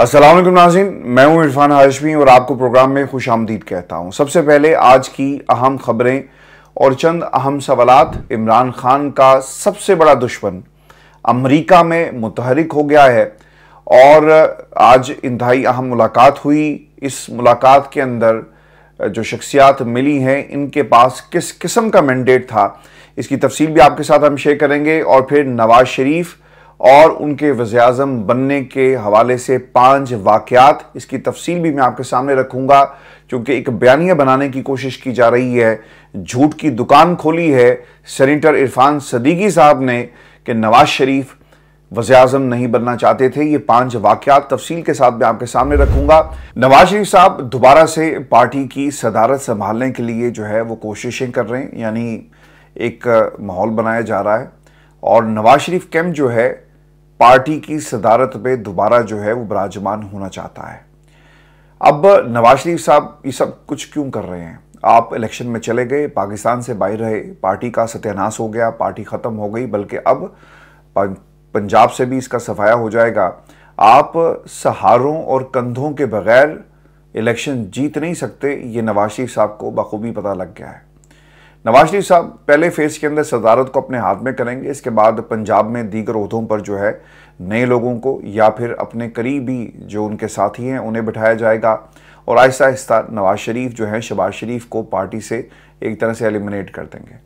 असलम नाजिन मैं हूं इरफान हाशमी और आपको प्रोग्राम में खुश आमदीद कहता हूं सबसे पहले आज की अहम खबरें और चंद अहम सवाल इमरान खान का सबसे बड़ा दुश्मन अमरीका में मुतहरक हो गया है और आज इंतहाई अहम मुलाकात हुई इस मुलाकात के अंदर जो शख्सियात मिली हैं इनके पास किस किस्म का मैंडेट था इसकी तफसील भी आपके साथ हम शेयर करेंगे और फिर नवाज शरीफ और उनके वजम अजम बनने के हवाले से पांच वाकयात इसकी तफसील भी मैं आपके सामने रखूंगा क्योंकि एक बयानिया बनाने की कोशिश की जा रही है झूठ की दुकान खोली है सैनिटर इरफान सदीकी साहब ने कि नवाज शरीफ वजम अजम नहीं बनना चाहते थे ये पांच वाकयात तफसील के साथ मैं आपके सामने रखूंगा नवाज शरीफ साहब दोबारा से पार्टी की सदारत संभालने के लिए जो है वो कोशिशें कर रहे हैं यानी एक माहौल बनाया जा रहा है और नवाज शरीफ कैंप जो है पार्टी की सदारत में दोबारा जो है वो विराजमान होना चाहता है अब नवाज शरीफ साहब ये सब कुछ क्यों कर रहे हैं आप इलेक्शन में चले गए पाकिस्तान से बाहर रहे पार्टी का सत्यानाश हो गया पार्टी ख़त्म हो गई बल्कि अब पंजाब से भी इसका सफाया हो जाएगा आप सहारों और कंधों के बगैर इलेक्शन जीत नहीं सकते ये नवाज शरीफ साहब को बखूबी पता लग गया है नवाज शरीफ साहब पहले फेज़ के अंदर सदारत को अपने हाथ में करेंगे इसके बाद पंजाब में दीगर उहदों पर जो है नए लोगों को या फिर अपने करीबी जो उनके साथी हैं उन्हें बिठाया जाएगा और आहिस्ता आहिस्ता नवाज शरीफ जो है शबाज शरीफ को पार्टी से एक तरह से एलिमिनेट कर देंगे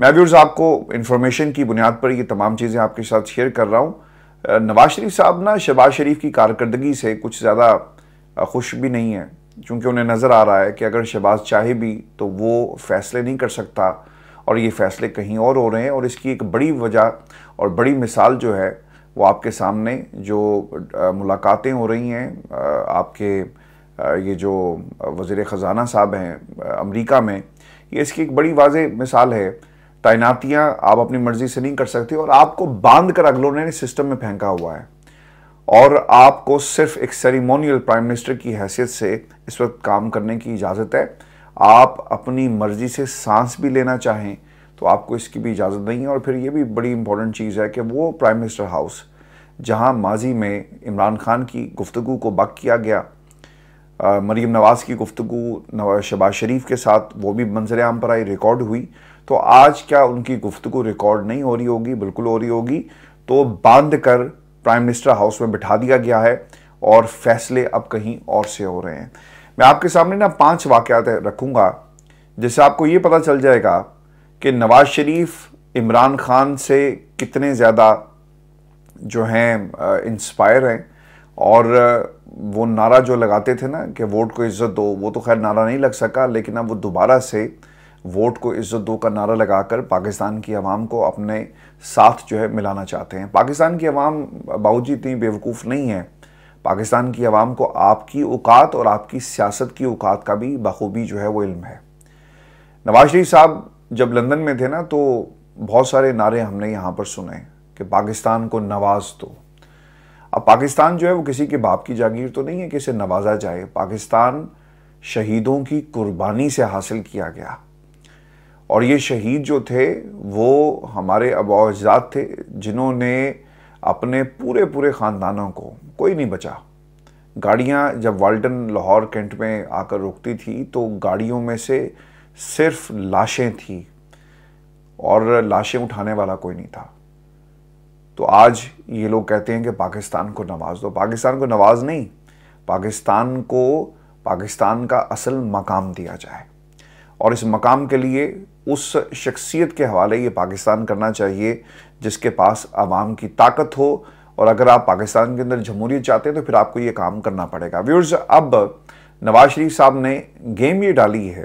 मैं व्यूर्स आपको इन्फॉर्मेशन की बुनियाद पर ये तमाम चीज़ें आपके साथ शेयर कर रहा हूँ नवाज शरीफ साहब ना शबाज शरीफ की कारकर्दगी से कुछ ज़्यादा खुश भी नहीं है क्योंकि उन्हें नज़र आ रहा है कि अगर शहबाज चाहे भी तो वो फैसले नहीं कर सकता और ये फैसले कहीं और हो रहे हैं और इसकी एक बड़ी वजह और बड़ी मिसाल जो है वो आपके सामने जो मुलाकातें हो रही हैं आपके ये जो वज़र ख़जाना साहब हैं अमेरिका में ये इसकी एक बड़ी वाज मिसाल है तैनातियाँ आप अपनी मर्ज़ी से नहीं कर सकते और आपको बांध कर अगलों ने सिस्टम में फेंका हुआ है और आपको सिर्फ एक सेरिमोनियल प्राइम मिनिस्टर की हैसियत से इस वक्त काम करने की इजाज़त है आप अपनी मर्ज़ी से सांस भी लेना चाहें तो आपको इसकी भी इजाज़त नहीं है और फिर ये भी बड़ी इंपॉर्टेंट चीज़ है कि वो प्राइम मिनिस्टर हाउस जहां माजी में इमरान खान की गुफ्तु को बक किया गया मरीम नवाज़ की गुफ्तु शबाज शरीफ के साथ वो भी मंजर आम पर आई रिकॉर्ड हुई तो आज क्या उनकी गुफ्तु रिकॉर्ड नहीं हो रही होगी बिल्कुल हो रही होगी तो बांध कर प्राइम मिनिस्टर हाउस में बिठा दिया गया है और फैसले अब कहीं और से हो रहे हैं मैं आपके सामने ना पांच वाक्यात रखूँगा जिससे आपको ये पता चल जाएगा कि नवाज शरीफ इमरान खान से कितने ज़्यादा जो हैं इंस्पायर हैं और वो नारा जो लगाते थे ना कि वोट को इज़्ज़त दो वो तो खैर नारा नहीं लग सका लेकिन अब वो दोबारा से वोट को इज्जत दो का नारा लगाकर पाकिस्तान की आवाम को अपने साथ जो है मिलाना चाहते हैं पाकिस्तान की आवाम बावजूद इतनी बेवकूफ़ नहीं है पाकिस्तान की आवाम को आपकी औकात और आपकी सियासत की औकात का भी बखूबी जो है वो इल्म है नवाज शरीफ साहब जब लंदन में थे ना तो बहुत सारे नारे हमने यहाँ पर सुने कि पाकिस्तान को नवाज दो अब पाकिस्तान जो है वो किसी के बाप की जागीर तो नहीं है कि इसे नवाजा जाए पाकिस्तान शहीदों की कुर्बानी से हासिल किया गया और ये शहीद जो थे वो हमारे अबाजाद थे जिन्होंने अपने पूरे पूरे ख़ानदानों को कोई नहीं बचा गाड़ियाँ जब वाल्टन लाहौर कैंट में आकर रुकती थी तो गाड़ियों में से सिर्फ लाशें थी और लाशें उठाने वाला कोई नहीं था तो आज ये लोग कहते हैं कि पाकिस्तान को नवाज दो पाकिस्तान को नवाज नहीं पाकिस्तान को पाकिस्तान का असल मकाम दिया जाए और इस मकाम के लिए उस शख्सियत के हवाले ये पाकिस्तान करना चाहिए जिसके पास आवाम की ताकत हो और अगर आप पाकिस्तान के अंदर जमहूरियत चाहते हैं तो फिर आपको ये काम करना पड़ेगा व्यूर्स अब नवाज शरीफ साहब ने गेम ये डाली है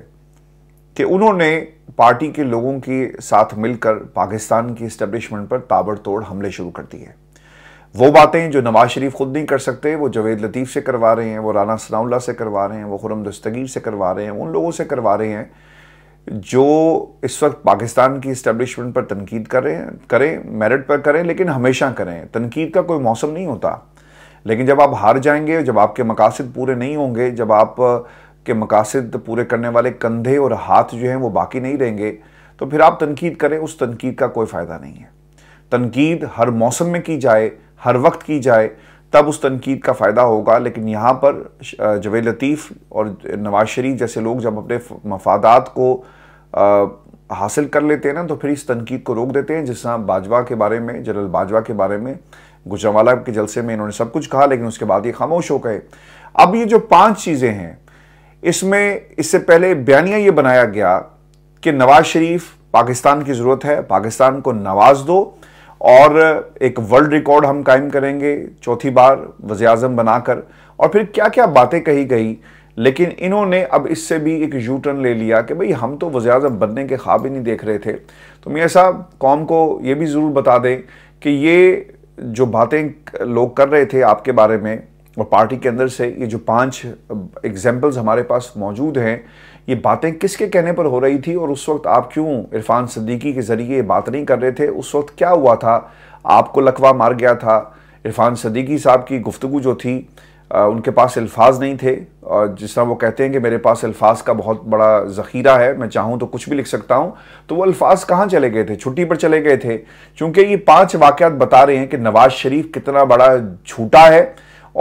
कि उन्होंने पार्टी के लोगों के साथ मिलकर पाकिस्तान की इस्टेब्लिशमेंट पर ताबड़तोड़ हमले शुरू कर दिए वो बातें जो नवाज शरीफ खुद नहीं कर सकते वो जवेद लतीफ़ से करवा रहे हैं वो राना सनाउल्ला से करवा रहे हैं वो खुरम दस्तगीर से करवा रहे हैं उन लोगों से करवा रहे हैं जो इस वक्त पाकिस्तान की इस्टेब्लिशमेंट पर तनकीद करें करें मेरिट पर करें लेकिन हमेशा करें तनकीद का कोई मौसम नहीं होता लेकिन जब आप हार जाएंगे जब आपके मकासद पूरे नहीं होंगे जब आप के मकासद पूरे करने वाले कंधे और हाथ जो हैं वो बाकी नहीं रहेंगे तो फिर आप तनकीद करें उस तनकीद का कोई फ़ायदा नहीं है तनकीद हर मौसम में की जाए हर वक्त की जाए तब उस तनकीद का फ़ायदा होगा लेकिन यहाँ पर जवेद लतीफ़ और नवाज शरीफ जैसे लोग जब अपने मफादात को आ, हासिल कर लेते हैं ना तो फिर इस तनकीद को रोक देते हैं जिस तरह बाजवा के बारे में जनरल बाजवा के बारे में गुजरावाला के जलसे में इन्होंने सब कुछ कहा लेकिन उसके बाद ये खामोश हो गए अब ये जो पाँच चीज़ें हैं इसमें इससे पहले बयानिया ये बनाया गया कि नवाज शरीफ पाकिस्तान की ज़रूरत है पाकिस्तान को नवाज दो और एक वर्ल्ड रिकॉर्ड हम कायम करेंगे चौथी बार वजे अजम बनाकर और फिर क्या क्या बातें कही गई लेकिन इन्होंने अब इससे भी एक यू टर्न ले लिया कि भाई हम तो वजे अजम बनने के ख्वाब ही नहीं देख रहे थे तो मैं ऐसा कौम को ये भी ज़रूर बता दें कि ये जो बातें लोग कर रहे थे आपके बारे में और पार्टी के अंदर से ये जो पांच एग्जाम्पल्स हमारे पास मौजूद हैं ये बातें किसके कहने पर हो रही थी और उस वक्त आप क्यों इरफान सिद्दीकी के ज़रिए ये बात नहीं कर रहे थे उस वक्त क्या हुआ था आपको लकवा मार गया था इरफान सिद्दीकी साहब की गुफ्तु जो थी आ, उनके पास अल्फाज नहीं थे और जिस तरह वो कहते हैं कि मेरे पास अल्फाज का बहुत बड़ा ज़ख़ीरा है मैं चाहूँ तो कुछ भी लिख सकता हूँ तो वो अल्फाज कहाँ चले गए थे छुट्टी पर चले गए थे क्योंकि ये पांच वाक़ात बता रहे हैं कि नवाज़ शरीफ कितना बड़ा झूठा है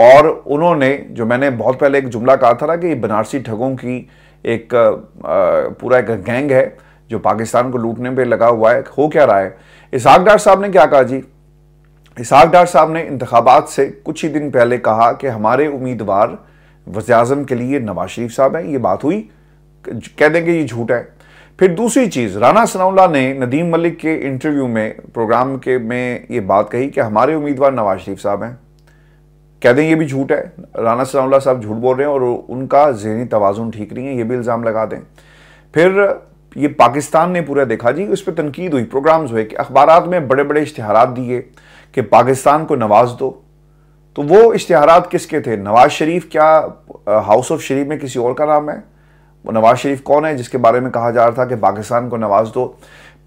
और उन्होंने जो मैंने बहुत पहले एक जुमला कहा था ना कि ये बनारसी ठगों की एक पूरा एक गैंग है जो पाकिस्तान को लूटने पे लगा हुआ है हो क्या रहा है इसहाक डार साहब ने क्या कहा जी इसाक डार साहब ने इंतबात से कुछ ही दिन पहले कहा कि हमारे उम्मीदवार वजाजम के लिए नवाज शरीफ साहब हैं ये बात हुई कह देंगे ये झूठ है फिर दूसरी चीज़ राना सनाउल्ला ने नदीम मलिक के इंटरव्यू में प्रोग्राम के में ये बात कही कि हमारे उम्मीदवार नवाज शरीफ साहब हैं कह दें ये भी झूठ है राना सलाउल्ला साहब झूठ बोल रहे हैं और उनका जहनी तोज़ुन ठीक नहीं है ये भी इल्ज़ाम लगा दें फिर ये पाकिस्तान ने पूरा देखा जी उस पर तनकीद हुई प्रोग्राम्स हुए कि अखबार में बड़े बड़े इश्तहार दिए कि पाकिस्तान को नवाज दो तो वो इश्तहार किसके थे नवाज शरीफ क्या हाउस ऑफ शरीफ में किसी और का नाम है वो नवाज शरीफ कौन है जिसके बारे में कहा जा रहा था कि पाकिस्तान को नवाज दो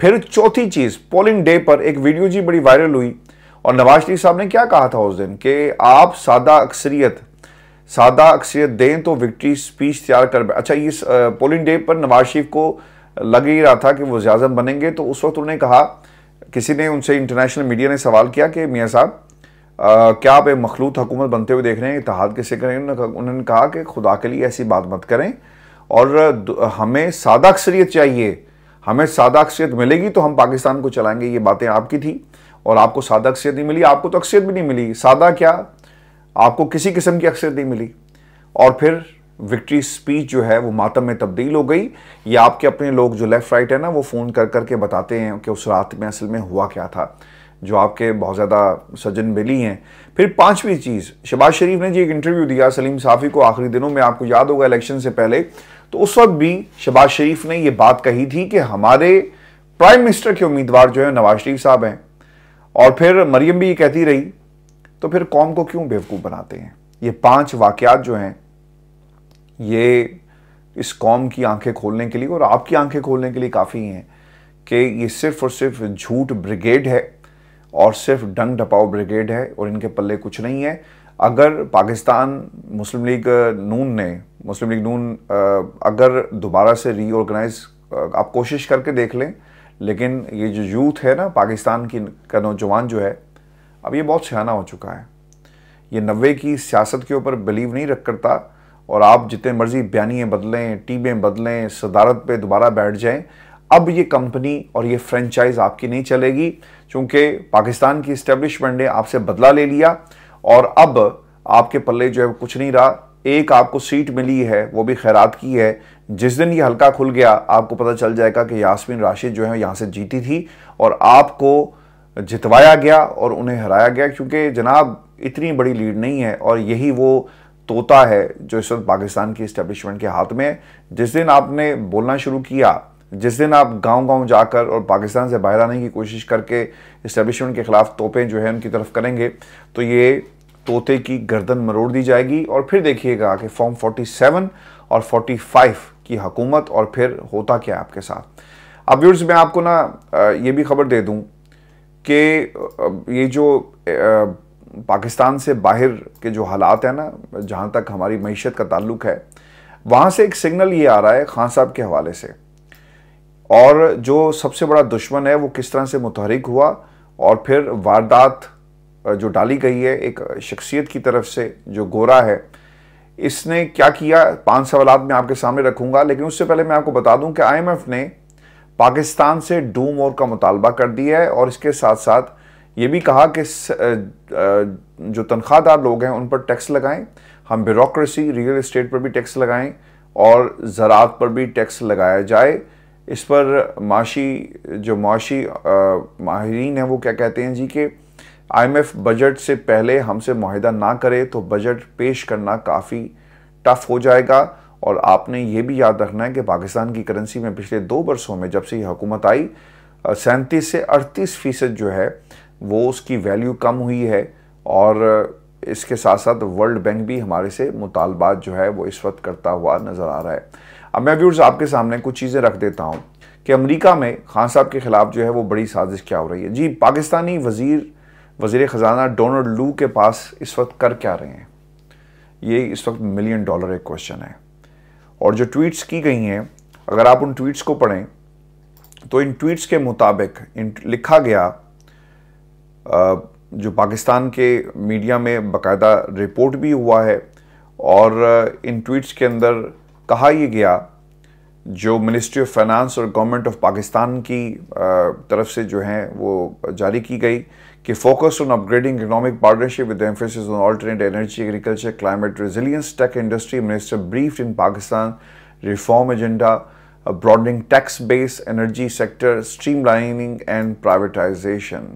फिर चौथी चीज़ पोलिंग डे पर एक वीडियो जी बड़ी वायरल हुई और नवाज शरीफ साहब ने क्या कहा था उस दिन कि आप सादा अक्सरियत सादा अक्सरियत दें तो विक्ट्री स्पीच तैयार कर अच्छा ये पोलिंग डे पर नवाज शरीफ को लग ही रहा था कि वो ज़्याजम बनेंगे तो उस वक्त उन्होंने कहा किसी ने उनसे इंटरनेशनल मीडिया ने सवाल किया कि मियाँ साहब क्या आप मखलूत हकूमत बनते हुए देख रहे हैं इतिहाद कैसे करें उन्होंने कहा कि खुदा के लिए ऐसी बात मत करें और हमें सादा अक्सरियत चाहिए हमें सादा अक्सरियत मिलेगी तो हम पाकिस्तान को चलाएंगे ये बातें आपकी थी और आपको सादा अक्सरियत नहीं मिली आपको तो अक्सियत भी नहीं मिली सादा क्या आपको किसी किस्म की अक्सियत नहीं मिली और फिर विक्ट्री स्पीच जो है वो मातम में तब्दील हो गई या आपके अपने लोग जो लेफ्ट राइट है ना वो फ़ोन कर करके बताते हैं कि उस रात में असल में हुआ क्या था जो आपके बहुत ज़्यादा सज्जन बेली हैं फिर पांचवी चीज़ शबाज शरीफ ने जी एक इंटरव्यू दिया सलीम साफ़ी को आखिरी दिनों में आपको याद होगा इलेक्शन से पहले तो उस वक्त भी शबाज शरीफ ने ये बात कही थी कि हमारे प्राइम मिनिस्टर के उम्मीदवार जो है नवाज शरीफ साहब हैं और फिर मरियम भी ये कहती रही तो फिर कौम को क्यों बेवकूफ़ बनाते हैं ये पांच वाक़ात जो हैं ये इस कौम की आंखें खोलने के लिए और आपकी आंखें खोलने के लिए काफ़ी हैं कि ये सिर्फ और सिर्फ झूठ ब्रिगेड है और सिर्फ डंग डपाओ ब्रिगेड है और इनके पल्ले कुछ नहीं है अगर पाकिस्तान मुस्लिम लीग नून ने मुस्लिम लीग नून अगर दोबारा से रीऑर्गेनाइज आप कोशिश करके देख लें लेकिन ये जो यूथ है ना पाकिस्तान की का नौजवान जो है अब ये बहुत सहाना हो चुका है ये नब्बे की सियासत के ऊपर बिलीव नहीं रख करता और आप जितने मर्जी बयानियाँ बदलें टीमें बदलें सदारत पे दोबारा बैठ जाएं अब ये कंपनी और ये फ्रेंचाइज आपकी नहीं चलेगी क्योंकि पाकिस्तान की इस्टेब्लिशमेंट ने आपसे बदला ले लिया और अब आपके पल्ले जो है कुछ नहीं रहा एक आपको सीट मिली है वो भी खैरात की है जिस दिन ये हल्का खुल गया आपको पता चल जाएगा कि यास्मीन राशिद जो है यहाँ से जीती थी और आपको जितवाया गया और उन्हें हराया गया क्योंकि जनाब इतनी बड़ी लीड नहीं है और यही वो तोता है जो इस वक्त पाकिस्तान की इस्टेब्लिशमेंट के हाथ में है जिस दिन आपने बोलना शुरू किया जिस दिन आप गांव गांव जाकर और पाकिस्तान से बाहर आने की कोशिश करके इस्टेब्लिशमेंट के ख़िलाफ़ तोपें जो है उनकी तरफ करेंगे तो ये तोते की गर्दन मरोड़ दी जाएगी और फिर देखिएगा कि फॉर्म 47 और 45 की हकूमत और फिर होता क्या आपके साथ अब व्यूर्स मैं आपको ना ये भी खबर दे दूं कि ये जो पाकिस्तान से बाहर के जो हालात हैं ना जहाँ तक हमारी मीशत का ताल्लुक है वहाँ से एक सिग्नल ये आ रहा है खान साहब के हवाले से और जो सबसे बड़ा दुश्मन है वो किस तरह से मुतहरिक हुआ और फिर वारदात जो डाली गई है एक शख्सियत की तरफ से जो गोरा है इसने क्या किया पांच सवाल मैं आपके सामने रखूंगा लेकिन उससे पहले मैं आपको बता दूं कि आईएमएफ ने पाकिस्तान से डूम और का मुतालबा कर दिया है और इसके साथ साथ ये भी कहा कि जो तनख्वाहदार लोग हैं उन पर टैक्स लगाएं हम ब्यूरोसी रियल इस्टेट पर भी टैक्स लगाएं और ज़रात पर भी टैक्स लगाया जाए इस पर माशी जो माशी माहरीन है वो क्या कहते हैं जी कि आईएमएफ बजट से पहले हमसे माहिदा ना करे तो बजट पेश करना काफ़ी टफ हो जाएगा और आपने ये भी याद रखना है कि पाकिस्तान की करेंसी में पिछले दो वर्षों में जब से ये हुकूमत आई सैंतीस से अड़तीस फ़ीसद जो है वो उसकी वैल्यू कम हुई है और इसके साथ साथ वर्ल्ड बैंक भी हमारे से मुतालबात जो है वो इस वक्त करता हुआ नज़र आ रहा है अब मैं व्यूर्स आपके सामने कुछ चीज़ें रख देता हूँ कि अमरीका में खान साहब के ख़िलाफ़ जो है वो बड़ी साजिश क्या हो रही है जी पाकिस्तानी वज़ीर वजीर ख़जाना डोनल्ड लू के पास इस वक्त कर क्या रहे हैं ये इस वक्त मिलियन डॉलर एक क्वेश्चन है और जो ट्वीट्स की गई हैं अगर आप उन ट्वीट्स को पढ़ें तो इन ट्वीट्स के मुताबिक इन लिखा गया जो पाकिस्तान के मीडिया में बाकायदा रिपोर्ट भी हुआ है और इन ट्वीट्स के अंदर कहा यह गया जो मिनिस्ट्री ऑफ फाइनेंस और गवर्नमेंट ऑफ पाकिस्तान की तरफ से जो है वो जारी की गई कि focus on upgrading economic partnership with emphasis on alternate energy agriculture climate resilience tech industry minister brief in Pakistan reform agenda broadening tax base energy sector lining and privatisation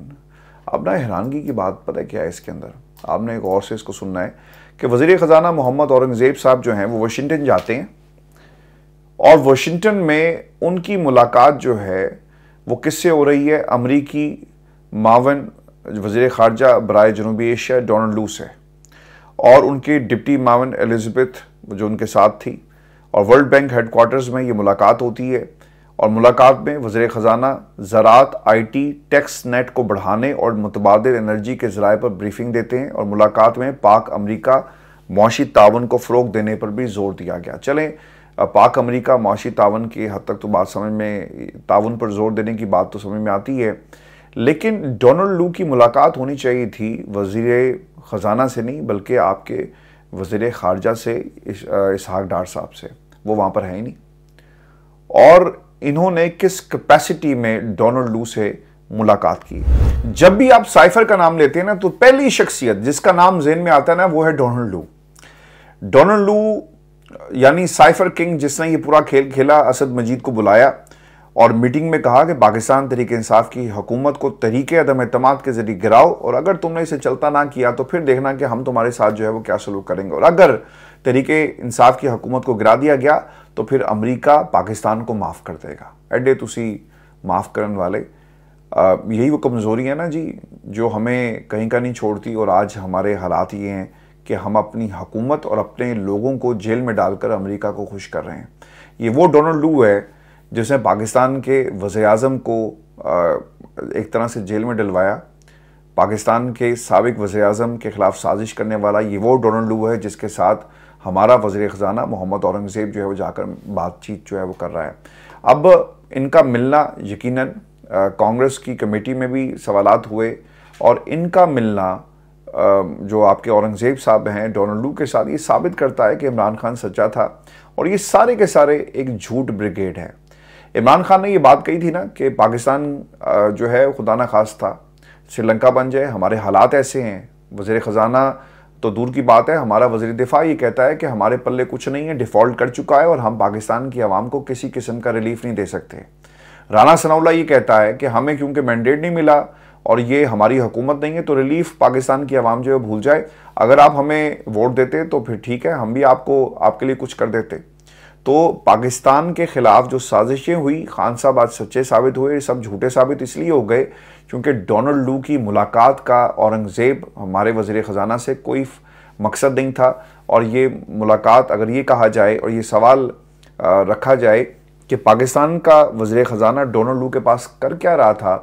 अब ना हैरानगी की बात पता है क्या है इसके अंदर आपने एक और से इसको सुनना है कि वजीर ख़जाना मोहम्मद औरंगज़ेब साहब जो हैं वो वाशिंगटन जाते हैं और वाशिंगटन में उनकी मुलाकात जो है वो किससे हो रही है अमरीकी मावन वजीर खारजा बरए जनूबी एशिया डोनल्ड लूस है और उनकी डिप्टी मामन एलिजबेथ जो उनके साथ थी और वर्ल्ड बैंक हेडकोार्टर्स में ये मुलाकात होती है और मुलाकात में वजर ख़जाना ज़रात आईटी टैक्स नेट को बढ़ाने और मुतबाद एनर्जी के ज़राए पर ब्रीफिंग देते हैं और मुलाकात में पाक अमरीका मुशी तावन को फ़रोग देने पर भी ज़ोर दिया गया चलें पाक अमरीका मुशी तावन की हद तक तो बात समझ में ताउन पर ज़ोर देने की बात तो समझ में आती है लेकिन डोनाल्ड लू की मुलाकात होनी चाहिए थी वजीर ख़जाना से नहीं बल्कि आपके वजीर ख़ारजा से इसहाक डार साहब से वो वहाँ पर है ही नहीं और इन्होंने किस कैपेसिटी में डोनाल्ड लू से मुलाकात की जब भी आप साइफर का नाम लेते हैं ना तो पहली शख्सियत जिसका नाम जेन में आता है ना वो है डोनाल्ड लू डोनाल्ड लू यानी साइफर किंग जिसने ये पूरा खेल खेला असद मजीद को बुलाया और मीटिंग में कहा कि पाकिस्तान तरीके इंसाफ की हुकूमत को तरीके अदम अतमाद के जरिए गिराओ और अगर तुमने इसे चलता ना किया तो फिर देखना कि हम तुम्हारे साथ जो है वो क्या सलूक करेंगे और अगर तरीके इंसाफ की हुकूमत को गिरा दिया गया तो फिर अमरीका पाकिस्तान को माफ़ कर देगा एडे तुसी माफ़ करने वाले आ, यही वो कमज़ोरी है ना जी जो हमें कहीं का नहीं छोड़ती और आज हमारे हालात ये हैं कि हम अपनी हुकूमत और अपने लोगों को जेल में डालकर अमेरिका को खुश कर रहे हैं ये वो डोनाल्ड लू है जिसने पाकिस्तान के वज़ी अजम को एक तरह से जेल में डलवाया पाकिस्तान के सबक वज़ी अजम के ख़िलाफ़ साजिश करने वाला ये वो डोनल्ड लू है जिसके साथ हमारा वज़ी ख़जाना मोहम्मद औरंगज़ेब जो है वो जाकर बातचीत जो है वो कर रहा है अब इनका मिलना यकीन कांग्रेस की कमेटी में भी सवालत हुए और इनका मिलना जो आपके औरंगज़ेब साहब हैं डोनल्ड लू के साथ ये साबित करता है कि इमरान खान सच्चा था और ये सारे के सारे एक झूठ ब्रिगेड है इमरान खान ने ये बात कही थी ना कि पाकिस्तान जो है खुदा ना खास था श्रीलंका बन जाए हमारे हालात ऐसे हैं वजीर ख़जाना तो दूर की बात है हमारा वजी दिफा ये कहता है कि हमारे पल्ले कुछ नहीं है डिफ़ॉल्ट कर चुका है और हम पाकिस्तान की आवाम को किसी किस्म का रिलीफ नहीं दे सकते राना सनाउल्ला ये कहता है कि हमें क्योंकि मैंडेट नहीं मिला और ये हमारी हुकूमत नहीं है तो रिलीफ पाकिस्तान की आवाम जो है भूल जाए अगर आप हमें वोट देते तो फिर ठीक है हम भी आपको आपके लिए कुछ कर देते तो पाकिस्तान के ख़िलाफ़ जो साजिशें हुई खान साहब आज सच्चे साबित हुए सब झूठे साबित इसलिए हो गए क्योंकि डोनाल्ड लू की मुलाकात का औरंगज़ेब हमारे वजीर ख़जाना से कोई मकसद नहीं था और ये मुलाकात अगर ये कहा जाए और ये सवाल रखा जाए कि पाकिस्तान का वजीर ख़जाना डोनाल्ड लू के पास कर क्या रहा था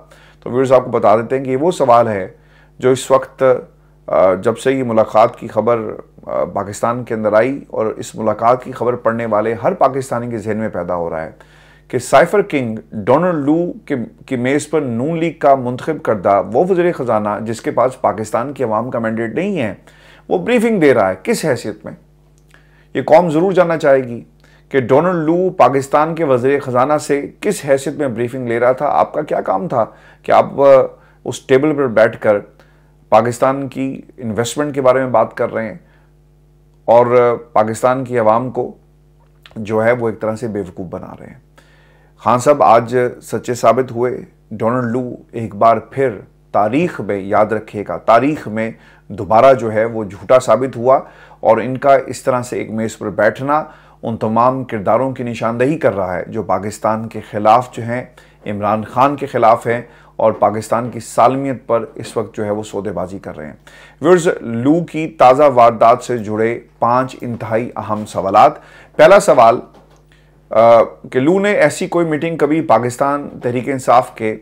तो व्यूर्स आपको बता देते हैं कि ये वो सवाल है जो इस वक्त जब से ये मुलाकात की खबर पाकिस्तान के अंदर आई और इस मुलाकात की खबर पढ़ने वाले हर पाकिस्तानी के जहन में पैदा हो रहा है कि साइफर किंग डोनल्ड लू के की मेज़ पर नून लीग का मंतखब करदा वो वजर ख़जाना जिसके पास पाकिस्तान की आवाम का मैंडेट नहीं है वो ब्रीफिंग दे रहा है किस हैसियत में ये कौम ज़रूर जानना चाहेगी कि डोनल्ड लू पाकिस्तान के वजर ख़जाना से किस हैसियत में ब्रीफिंग ले रहा था आपका क्या काम था कि आप उस टेबल पर बैठ कर पाकिस्तान की इन्वेस्टमेंट के बारे में बात कर रहे हैं और पाकिस्तान की आवाम को जो है वो एक तरह से बेवकूफ़ बना रहे हैं खान हाँ साहब आज सच्चे साबित हुए डोनाल्ड लू एक बार फिर तारीख में याद रखिएगा तारीख में दोबारा जो है वो झूठा साबित हुआ और इनका इस तरह से एक मेज़ पर बैठना उन तमाम किरदारों की निशानदेही कर रहा है जो पाकिस्तान के ख़िलाफ़ जो हैं इमरान खान के ख़िलाफ़ हैं और पाकिस्तान की सालमियत पर इस वक्त जो है वो सौदेबाजी कर रहे हैं विर्ज लू की ताज़ा वारदात से जुड़े पांच इंतहाई अहम सवाल पहला सवाल कि लू ने ऐसी कोई मीटिंग कभी पाकिस्तान तहरीक इंसाफ के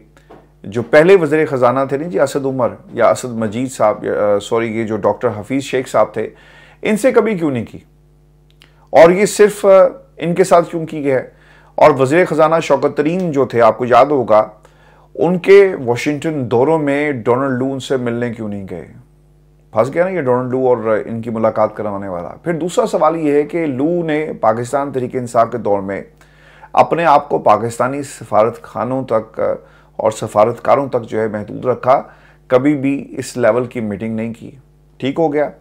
जो पहले वजर ख़जाना थे नहीं जी असद उमर या असद मजीद साहब सॉरी ये जो डॉक्टर हफीज़ शेख साहब थे इनसे कभी क्यों नहीं की और ये सिर्फ इनके साथ क्यों की गया और वजीर ख़जाना शौकत तरीन जो थे आपको याद होगा उनके वॉशिंगटन दौरों में डोनाल्ड लू उनसे मिलने क्यों नहीं गए फंस गया ना ये डोनाल्ड लू और इनकी मुलाकात करवाने वाला फिर दूसरा सवाल ये है कि लू ने पाकिस्तान तरीके इंसाफ के दौर में अपने आप को पाकिस्तानी सफारत खानों तक और सफारतकारों तक जो है महदूद रखा कभी भी इस लेवल की मीटिंग नहीं की ठीक हो गया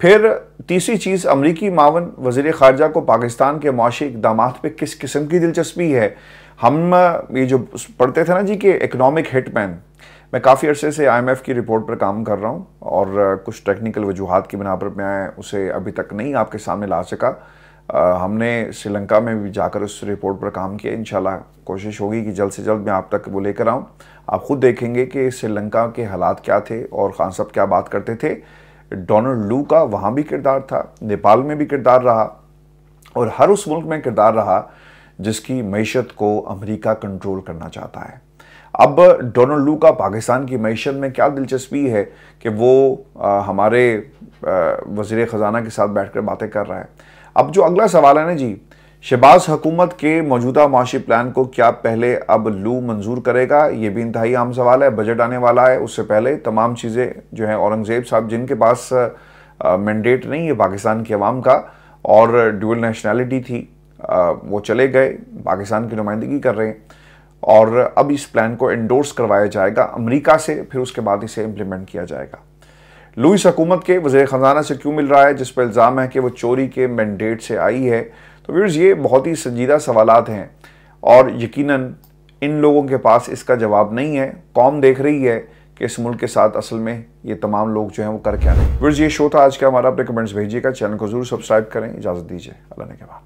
फिर तीसरी चीज़ अमरीकी मावन वजीर खारजा को पाकिस्तान के मुआशी इकदाम पर किस किस्म की दिलचस्पी है हम ये जो पढ़ते थे ना जी कि इकोनॉमिक हिटमैन मैं काफ़ी अरसे से आई की रिपोर्ट पर काम कर रहा हूँ और कुछ टेक्निकल वजूहत की बिना पर मैं उसे अभी तक नहीं आपके सामने ला सका आ, हमने श्रीलंका में भी जाकर उस रिपोर्ट पर काम किया इन कोशिश होगी कि जल्द से जल्द मैं आप तक वो लेकर आऊँ आप ख़ुद देखेंगे कि श्रीलंका के हालात क्या थे और खान साहब क्या बात करते थे डोनल्ड लू का वहाँ भी किरदार था नेपाल में भी किरदार रहा और हर उस मुल्क में किरदार रहा जिसकी मीशत को अमेरिका कंट्रोल करना चाहता है अब डोनाल्ड लू का पाकिस्तान की मीशत में क्या दिलचस्पी है कि वो आ, हमारे वजीर ख़जाना के साथ बैठ कर बातें कर रहा है अब जो अगला सवाल है ना जी शहबाज हुकूमत के मौजूदा माशी प्लान को क्या पहले अब लू मंजूर करेगा ये भी इंतहाई आम सवाल है बजट आने वाला है उससे पहले तमाम चीज़ें जो हैं औरंगज़ेब साहब जिनके पास मैंडेट नहीं है पाकिस्तान की अवाम का और ड्यूअल नेशनैलिटी थी वो चले गए पाकिस्तान की नुमाइंदगी कर रहे हैं और अब इस प्लान को इंडोर्स करवाया जाएगा अमेरिका से फिर उसके बाद इसे इम्प्लीमेंट किया जाएगा लुइस हकूमत के वजे ख़जाना से क्यों मिल रहा है जिस पर इल्ज़ाम है कि वो चोरी के मैंडेट से आई है तो व्यूर्स ये बहुत ही संजीदा सवाल हैं और यकीनन इन लोगों के पास इसका जवाब नहीं है कौम देख रही है कि इस मुल्क के साथ असल में ये तमाम लोग जो हैं वो कर क्या रहे हैं व्यूर्स ये शो था आज का हमारा अपने कमेंट्स भेजिएगा चैनल को जरूर सब्सक्राइब करें इजाज़त दीजिए अल्लाह ने के बाद